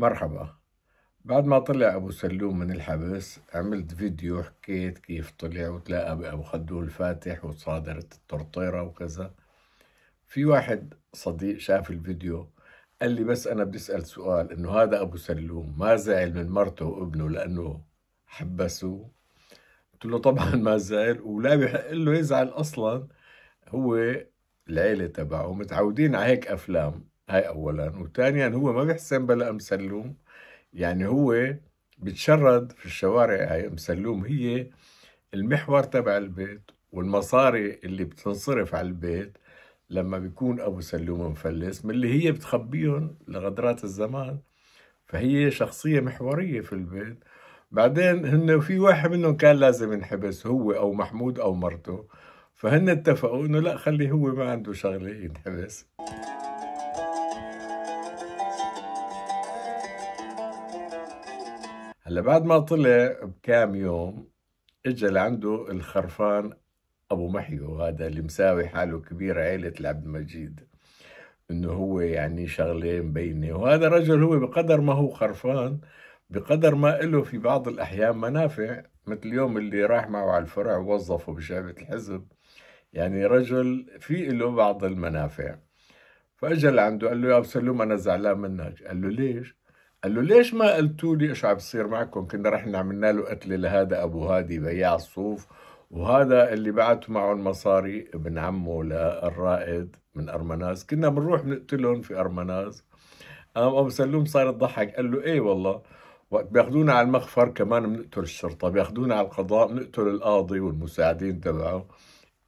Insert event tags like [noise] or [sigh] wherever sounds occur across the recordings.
مرحبا بعد ما طلع أبو سلوم من الحبس عملت فيديو حكيت كيف طلع وتلاقى بأبو خدول الفاتح وصادرت الطرطيرة وكذا في واحد صديق شاف الفيديو قال لي بس أنا بدي أسأل سؤال إنه هذا أبو سلوم ما زعل من مرته وابنه لأنه حبسوه قلت له طبعا ما زعل ولا بحق له يزعل أصلا هو العيلة تبعه متعودين على هيك أفلام هاي اولا وثانيا هو ما بيحسن بلا ام سلوم يعني هو بتشرد في الشوارع هاي ام سلوم هي المحور تبع البيت والمصاري اللي بتنصرف على البيت لما بيكون ابو سلوم مفلس من اللي هي بتخبيهم لغدرات الزمان فهي شخصية محورية في البيت بعدين هن في واحد منهم كان لازم ينحبس هو او محمود او مرته فهن اتفقوا انه لا خلي هو ما عنده شغله ينحبس هلا بعد ما طلع بكام يوم اجى لعنده الخرفان ابو محيو هذا اللي مساوي حاله كبير عيله العبد المجيد انه هو يعني شغله مبينه وهذا رجل هو بقدر ما هو خرفان بقدر ما له في بعض الاحيان منافع مثل اليوم اللي راح معه على الفرع ووظفه بشعبه الحزب يعني رجل في له بعض المنافع فاجى لعنده قال له يا ابو سلوم انا زعلان منك قال له ليش؟ قال له ليش ما قلتوا لي ايش عم بصير معكم كنا رحنا عملنا له قتله لهذا ابو هادي بياع الصوف وهذا اللي بعته معه المصاري ابن عمه للرائد من ارمناز كنا بنروح بنقتلهم في ارمناز قام ابو سلوم صار يضحك قال له ايه والله وقت بياخذونا على المخفر كمان بنقتل الشرطه بياخذونا على القضاء بنقتل القاضي والمساعدين تبعه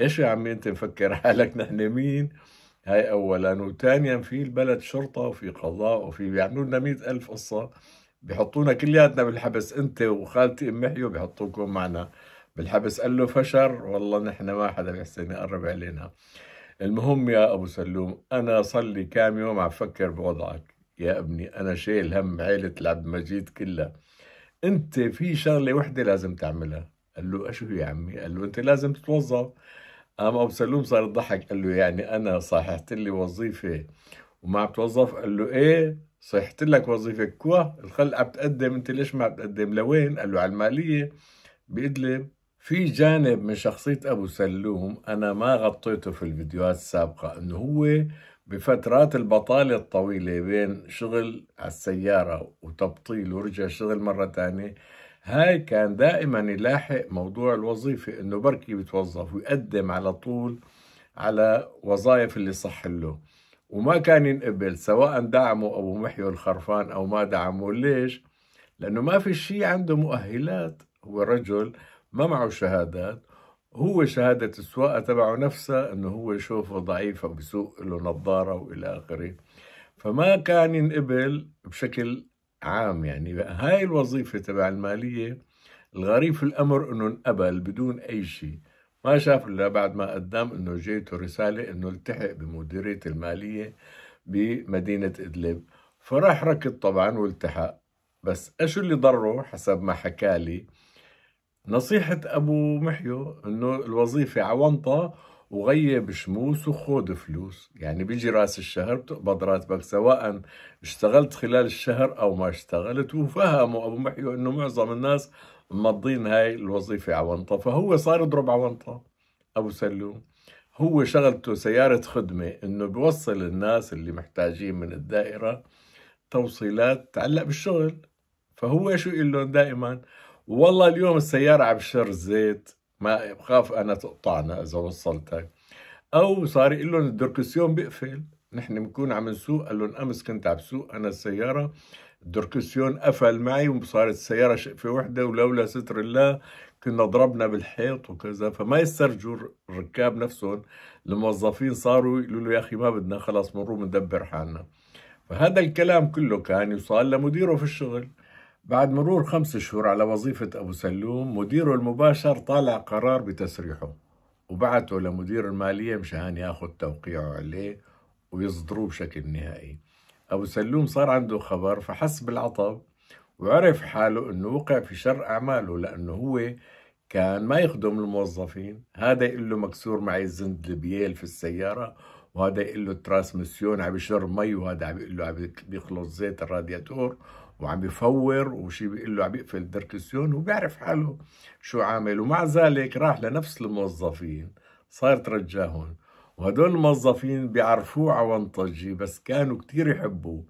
ايش يا عمي انت مفكر حالك نحن مين هاي أولا وثانيا في البلد شرطة وفي قضاء وفي بيعملوا لنا ألف قصة بحطونا كلياتنا بالحبس أنت وخالتي أم حيو بحطوكم معنا بالحبس قال له فشر والله نحن ما حدا بيحسن يقرب علينا المهم يا أبو سلوم أنا صلي كام يوم عم فكر بوضعك يا ابني أنا شايل هم عيلة العبد المجيد كلها أنت في شغلة وحدة لازم تعملها قال له أشو يا عمي قال له أنت لازم تتوظف قام ابو سلوم صار يضحك قال له يعني انا صححت لي وظيفه وما عم توظف قال له ايه صححت لك وظيفه كوا الخل عم تقدم انت ليش ما عم تقدم لوين قال له على الماليه بادلب في جانب من شخصية أبو سلوم أنا ما غطيته في الفيديوهات السابقة أنه هو بفترات البطالة الطويلة بين شغل على السيارة وتبطيل ورجع شغل مرة ثانية هاي كان دائما يلاحق موضوع الوظيفة انه بركي بتوظف ويقدم على طول على وظائف اللي صح له وما كان ينقبل سواء دعمه ابو محيو الخرفان او ما دعمه ليش لانه ما في شيء عنده مؤهلات هو رجل ما معه شهادات هو شهادة السواقة تبعه نفسها انه هو يشوفه ضعيف او له نظارة والى اخره فما كان ينقبل بشكل عام يعني هاي الوظيفة تبع المالية الغريب في الأمر أنه انقبل بدون أي شيء ما شاف إلا بعد ما قدم أنه جيته رسالة أنه التحق بمديرية المالية بمدينة إدلب فراح ركض طبعا والتحق بس ايش اللي ضره حسب ما حكالي نصيحة أبو محيو إنه الوظيفة عونطة وغيب شموس وخود فلوس يعني بيجي راس الشهر بتقبض راتبك سواء اشتغلت خلال الشهر أو ما اشتغلت وفهموا أبو محيو أنه معظم الناس مضين هاي الوظيفة عونطة فهو صار يضرب عونطة أبو سلوم هو شغلته سيارة خدمة أنه بيوصل الناس اللي محتاجين من الدائرة توصيلات تعلق بالشغل فهو شو يقول لهم دائما والله اليوم السيارة عبشر زيت ما بخاف انا تقطعنا اذا وصلتك او صار يقول لهم الدركسيون بقفل نحن بنكون عم نسوق قال لهم امس كنت عم بسوق انا السياره الدركسيون قفل معي وصارت السياره شقفه وحده ولولا ستر الله كنا ضربنا بالحيط وكذا فما يسترجوا الركاب نفسهم الموظفين صاروا يقولوا له يا اخي ما بدنا خلاص بنروح بندبر حالنا فهذا الكلام كله كان يوصل لمديره في الشغل بعد مرور خمس شهور على وظيفة أبو سلوم مديره المباشر طالع قرار بتسريحه وبعته لمدير المالية مشان ياخذ توقيعه عليه ويصدروه بشكل نهائي أبو سلوم صار عنده خبر فحس بالعطب وعرف حاله أنه وقع في شر أعماله لأنه هو كان ما يخدم الموظفين هذا يقول له مكسور معي الزند البييل في السيارة وهذا يقول له الترانسمسيون عم يشرب مي وهذا عم يقول له عم بيخلص زيت الرادياتور وعم بيفور وشي بيقول له عم بيقفل الدركسيون وبيعرف حاله شو عامل ومع ذلك راح لنفس الموظفين صار ترجاهم وهدول الموظفين بيعرفوه عونطجي بس كانوا كتير يحبوه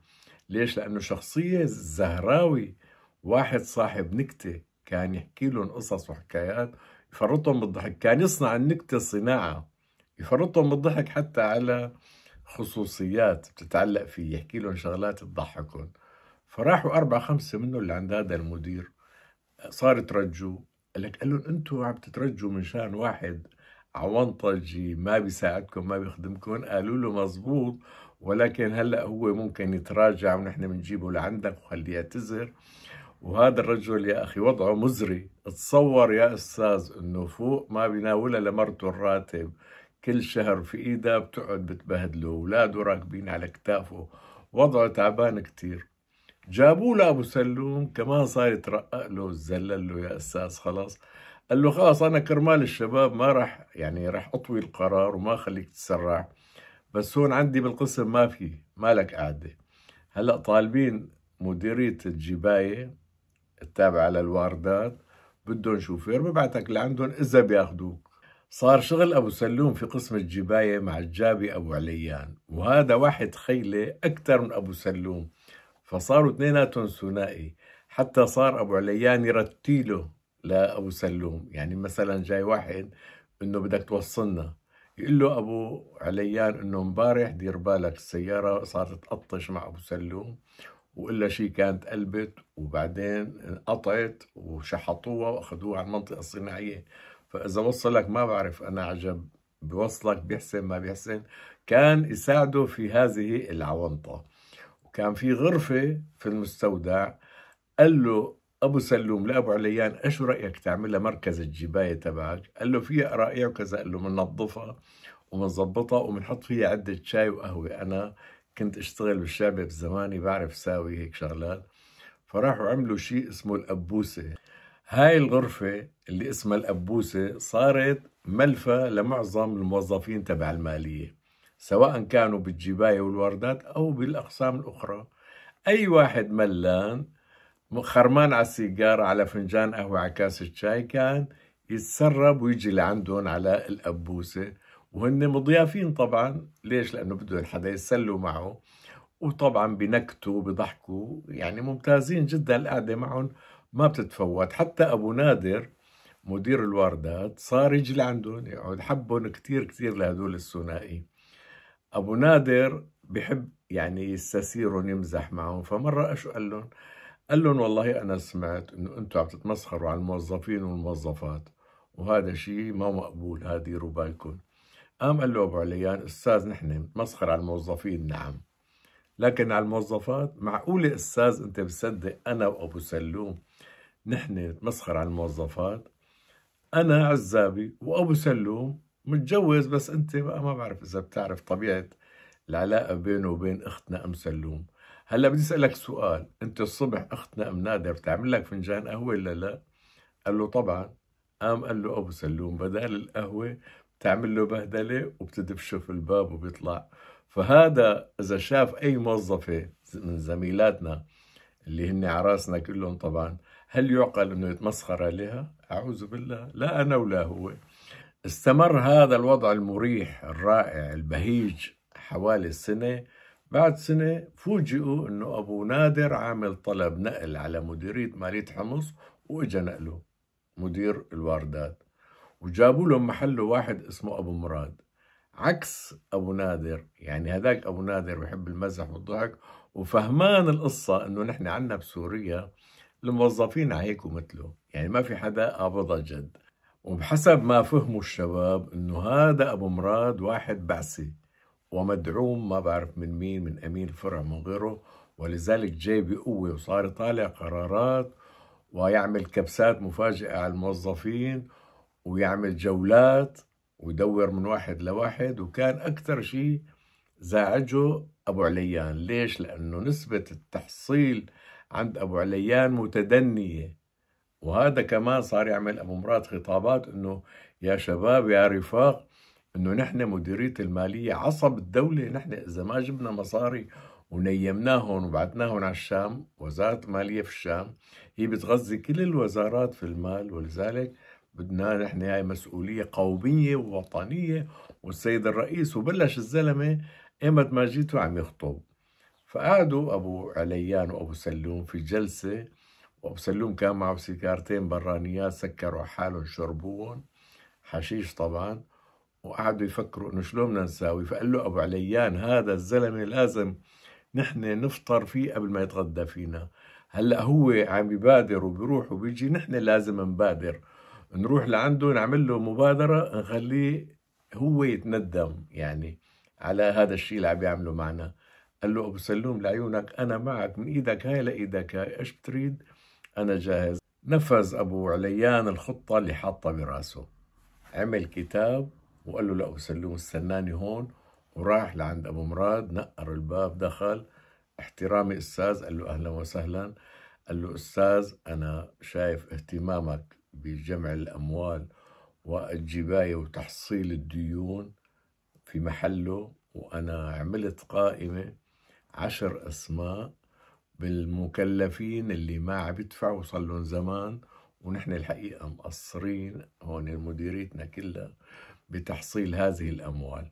ليش؟ لأنه شخصية زهراوي واحد صاحب نكتة كان يحكي لهم قصص وحكايات يفرطهم بالضحك كان يصنع النكتة صناعة يفرطهم بالضحك حتى على خصوصيات بتتعلق فيه يحكي لهم شغلات تضحكهم فراحوا أربعة خمسة منهم لعند هذا المدير صار ترجوا قال لك قال لهم أنتم عم تترجوا من شان واحد عونطجي ما بيساعدكم ما بيخدمكم قالوا له مزبوط ولكن هلا هو ممكن يتراجع ونحن بنجيبه لعندك وخليه يعتذر وهذا الرجل يا اخي وضعه مزري تصور يا استاذ انه فوق ما بيناولها لمرته الراتب كل شهر في ايدها بتقعد بتبهدله اولاده راكبين على كتافه وضعه تعبان كتير جابوا له ابو سلوم كمان صار يترقق له زلل له يا استاذ خلاص قال له خلاص انا كرمال الشباب ما راح يعني راح اطوي القرار وما خليك تسرع بس هون عندي بالقسم ما في مالك قاعده هلا طالبين مديريه الجبايه التابعه للواردات بدهم شوفير ببعتك لعندهم اذا بياخذوك صار شغل ابو سلوم في قسم الجبايه مع الجابي ابو عليان وهذا واحد خيله اكثر من ابو سلوم فصاروا اثنيناتهم ثنائي حتى صار ابو عليان يرتيله لابو سلوم يعني مثلا جاي واحد انه بدك توصلنا يقول له ابو عليان انه امبارح دير بالك السياره صارت تقطش مع ابو سلوم والا شيء كانت قلبت وبعدين انقطعت وشحطوها واخذوها على المنطقه الصناعيه فاذا وصلك ما بعرف انا عجب بوصلك بيحسن ما بيحسن كان يساعده في هذه العونطه كان في غرفة في المستودع قال له أبو سلوم لأبو عليان إيش رأيك تعملها مركز الجباية تبعك قال له فيها رائع وكذا قال له بننظفها وبنظبطها وبنحط فيها عدة شاي وقهوة أنا كنت اشتغل بالشعب بزماني بعرف ساوي هيك شغلات فراحوا عملوا شيء اسمه الأبوسة هاي الغرفة اللي اسمها الأبوسة صارت ملفى لمعظم الموظفين تبع المالية سواء كانوا بالجباية والوردات أو بالأقسام الأخرى أي واحد ملان خرمان على السيجارة على فنجان قهوة على كاسة شاي كان يتسرب ويجي لعندهم على الأبوسة وهن مضيافين طبعا ليش لأنه بدهم حدا يتسلوا معه وطبعا بنكتوا بضحكوا يعني ممتازين جدا القعدة معهم ما بتتفوت حتى أبو نادر مدير الواردات صار يجي لعندهم يقعد حبهم كتير كتير لهدول الثنائي ابو نادر بحب يعني يستسيرهم يمزح معهم فمره شو قال لهم؟ قال لهم والله انا سمعت انه انتم عم تتمسخروا على الموظفين والموظفات وهذا شيء ما مقبول هذه ديروا بالكم قام قال له ابو عليان استاذ نحن مسخر على الموظفين نعم لكن على الموظفات معقولة استاذ انت بصدق انا وابو سلوم نحن نتمسخر على الموظفات انا عزابي وابو سلوم متجوز بس انت بقى ما بعرف اذا بتعرف طبيعه العلاقه بينه وبين اختنا ام سلوم هلا بدي اسالك سؤال انت الصبح اختنا ام نادر بتعمل لك فنجان قهوه ولا لا قال له طبعا قام قال له ابو سلوم بدل القهوه بتعمل له بهدله وبتدبشه في الباب وبيطلع فهذا اذا شاف اي موظفه من زميلاتنا اللي هن عراسنا كلهم طبعا هل يعقل انه يتمسخر عليها اعوذ بالله لا انا ولا هو استمر هذا الوضع المريح الرائع البهيج حوالي سنة بعد سنة فوجئوا أنه أبو نادر عامل طلب نقل على مديرية مالية حمص وإجا نقله مدير الواردات وجابوا له محله واحد اسمه أبو مراد عكس أبو نادر يعني هذاك أبو نادر بحب المزح والضحك وفهمان القصة أنه نحن عنا بسوريا الموظفين هيك ومثله يعني ما في حدا قابضها جد وبحسب ما فهموا الشباب انه هذا ابو مراد واحد بعثي ومدعوم ما بعرف من مين من امين الفرع من غيره ولذلك جاي بقوه وصار يطالع قرارات ويعمل كبسات مفاجئه على الموظفين ويعمل جولات ويدور من واحد لواحد وكان اكثر شيء زعجه ابو عليان ليش لانه نسبه التحصيل عند ابو عليان متدنيه وهذا كمان صار يعمل ابو مراد خطابات انه يا شباب يا رفاق انه نحن مديريه الماليه عصب الدوله نحن اذا ما جبنا مصاري ونيمناهم وبعتناهم على الشام وزاره الماليه في الشام هي بتغذي كل الوزارات في المال ولذلك بدنا نحن هاي مسؤوليه قوميه ووطنيه والسيد الرئيس وبلش الزلمه ايمت ما جيتوا عم يخطب فقعدوا ابو عليان وابو سلوم في جلسه وبسلوم كان معه سيجارتين برانيات سكروا حالهم شربوهم حشيش طبعا وقعدوا يفكروا انه شلون بدنا نساوي فقال له ابو عليان هذا الزلمه لازم نحن نفطر فيه قبل ما يتغدى فينا هلا هو عم يبادر وبيروح وبيجي نحن لازم نبادر نروح لعنده نعمل له مبادره نخليه هو يتندم يعني على هذا الشيء اللي عم يعمله معنا قال له ابو سلوم لعيونك انا معك من ايدك هاي لايدك هاي ايش بتريد أنا جاهز نفذ أبو عليان الخطة اللي حاطها براسه عمل كتاب وقال له لا سلوم استناني هون وراح لعند أبو مراد نقر الباب دخل احترامي أستاذ قال له أهلا وسهلا قال له أستاذ أنا شايف اهتمامك بجمع الأموال والجباية وتحصيل الديون في محله وأنا عملت قائمة عشر أسماء بالمكلفين اللي ما عم يدفعوا صار لهم زمان ونحن الحقيقة مقصرين هون مديريتنا كلها بتحصيل هذه الأموال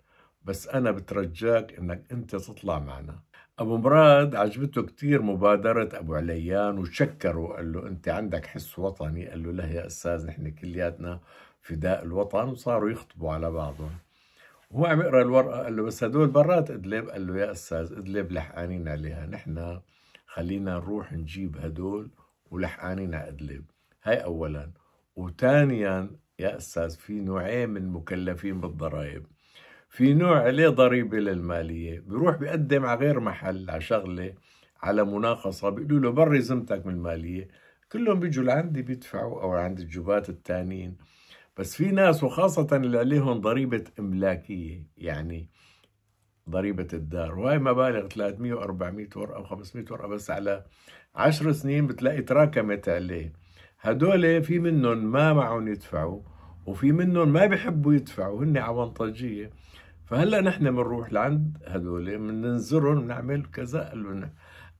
بس أنا بترجاك إنك أنت تطلع معنا أبو مراد عجبته كثير مبادرة أبو عليان وشكره قال له أنت عندك حس وطني قال له له يا أستاذ نحن كلياتنا فداء الوطن وصاروا يخطبوا على بعضهم هو عم يقرأ الورقة قال له بس هدول برات إدلب قال له يا أستاذ إدلب لحقانين عليها نحن خلينا نروح نجيب هدول ولحقانين أدلب هاي أولا وثانيا يا أستاذ في نوعين من المكلفين بالضرائب في نوع عليه ضريبة للمالية بيروح بيقدم على غير محل على شغلة على مناقصة بيقولوا له بري زمتك من المالية كلهم بيجوا لعندي بيدفعوا أو عند الجبات الثانيين بس في ناس وخاصة اللي عليهم ضريبة إملاكية يعني ضريبة الدار وهي مبالغ 300 و 400 ورقة و 500 ورقة بس على 10 سنين بتلاقي تراكمت عليه هدول في منهم ما معهم يدفعوا وفي منهم ما بيحبوا يدفعوا هن عوانطجية فهلا نحن بنروح لعند هدول بننزرهم بنعمل كذا قال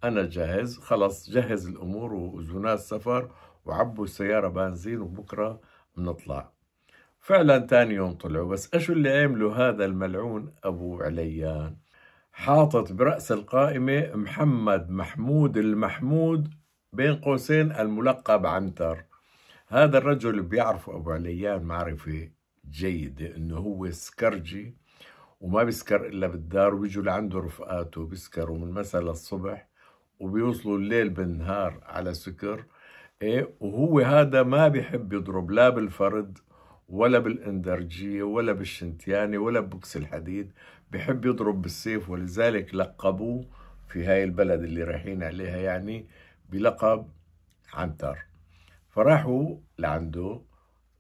انا جاهز خلص جهز الامور وزناز سفر وعبوا السياره بنزين وبكره بنطلع فعلا تاني يوم طلعوا بس اشو اللي عمله هذا الملعون ابو عليان حاطط برأس القائمة محمد محمود المحمود بين قوسين الملقب عنتر هذا الرجل بيعرفه أبو عليان معرفة جيدة إنه هو سكرجي وما بيسكر إلا بالدار وبيجوا لعنده رفقاته بيسكروا من مساء للصبح وبيوصلوا الليل بالنهار على سكر إيه وهو هذا ما بيحب يضرب لا بالفرد ولا بالاندرجية ولا بالشنتياني ولا ببوكس الحديد بحب يضرب بالسيف ولذلك لقبوه في هاي البلد اللي رايحين عليها يعني بلقب عنتر فراحوا لعنده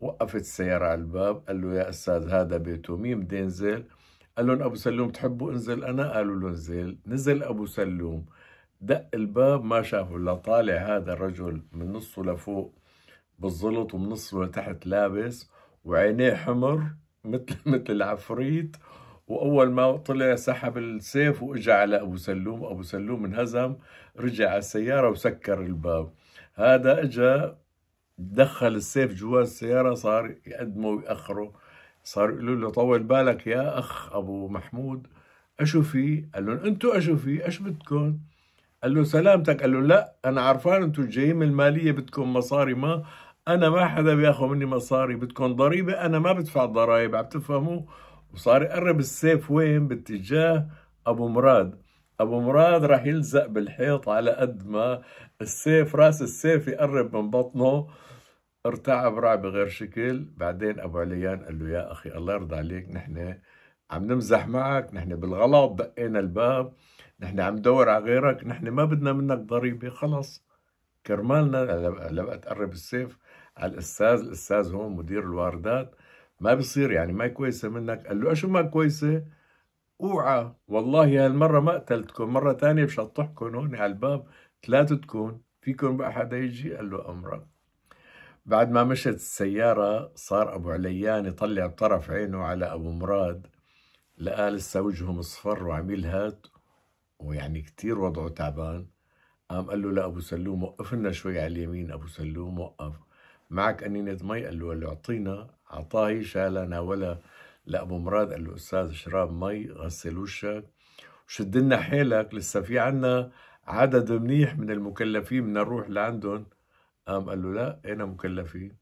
وقفت السيارة على الباب قال له يا أستاذ هذا بيته مين بدي انزل قال لهم أبو سلوم تحبوا انزل أنا قالوا له انزل نزل أبو سلوم دق الباب ما شافه لا طالع هذا الرجل من نصه لفوق بالزلط ومن نصه لتحت لابس وعينيه حمر مثل [laughs] مثل العفريت واول ما طلع سحب السيف واجى على ابو سلوم ابو سلوم انهزم رجع على السياره وسكر الباب هذا اجى دخل السيف جوا السياره صار يقدمه ويأخره صار يقولوا له طول بالك يا اخ ابو محمود اشو في؟ قال لهم انتم اشو في؟ ايش بدكم؟ قال له سلامتك قال له لا انا عرفان انتم جايين من الماليه بدكم مصاري ما انا ما حدا بياخذ مني مصاري بدكم ضريبه انا ما بدفع ضرائب عم تفهموا وصار يقرب السيف وين باتجاه ابو مراد ابو مراد راح يلزق بالحيط على قد ما السيف راس السيف يقرب من بطنه ارتعب رعب غير شكل بعدين ابو عليان قال له يا اخي الله يرضى عليك نحن عم نمزح معك نحن بالغلط دقينا الباب نحن عم ندور على غيرك نحن ما بدنا منك ضريبه خلص كرمالنا لما تقرب السيف على الاستاذ الاستاذ هون مدير الواردات ما بصير يعني ما كويسه منك قال له شو ما كويسه اوعى والله هالمره ما قتلتكم مره ثانيه بشطحكم هون على الباب ثلاثتكم فيكم بقى حدا يجي قال له امرك بعد ما مشت السيارة صار أبو عليان يطلع بطرف عينه على أبو مراد لقى لسه وجهه مصفر وعميل هات ويعني كتير وضعه تعبان قام قال له لأبو سلوم وقف لنا شوي على اليمين أبو سلوم وقف معك أنينة مي قال له اللي أعطينا أعطاه شالها ناولها لأبو مراد قال له أستاذ شراب مي غسل وشك وشد لنا حيلك لسه في عنا عدد منيح من المكلفين بدنا نروح لعندهم قام قال له لا أنا مكلفين